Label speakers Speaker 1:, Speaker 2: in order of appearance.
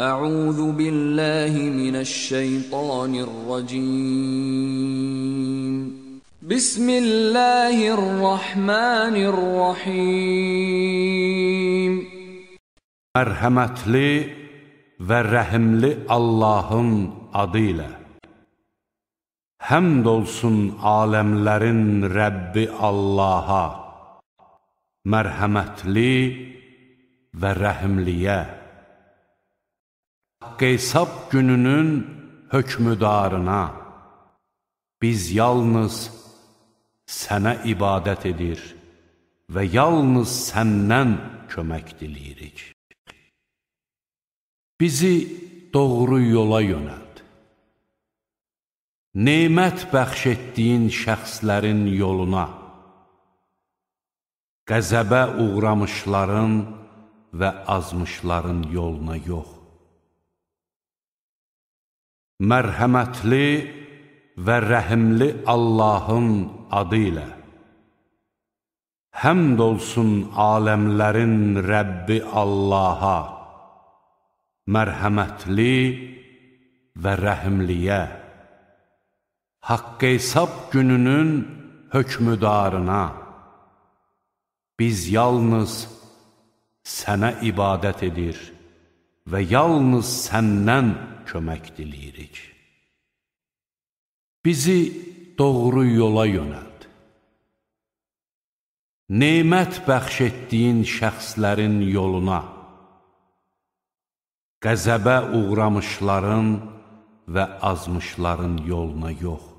Speaker 1: أعوذ بالله من الشيطان الرجيم بسم الله الرحمن الرحيم Mərhəmətli və rəhimli Allahın adı ilə Həmd olsun aləmlərin Rəbbi Allaha Mərhəmətli və rəhimliyə haqqı hesab gününün hökmüdarına, biz yalnız sənə ibadət edir və yalnız səndən kömək diləyirik. Bizi doğru yola yönəld. Neymət bəxş etdiyin şəxslərin yoluna, qəzəbə uğramışların və azmışların yoluna yox mərhəmətli və rəhimli Allahın adı ilə. Həmd olsun aləmlərin Rəbbi Allaha, mərhəmətli və rəhimliyə, haqq hesab gününün hökmüdarına, biz yalnız sənə ibadət edir və yalnız səndən kömək diləyirik. Bizi doğru yola yönəld. Neymət bəxş etdiyin şəxslərin yoluna, qəzəbə uğramışların və azmışların yoluna yox.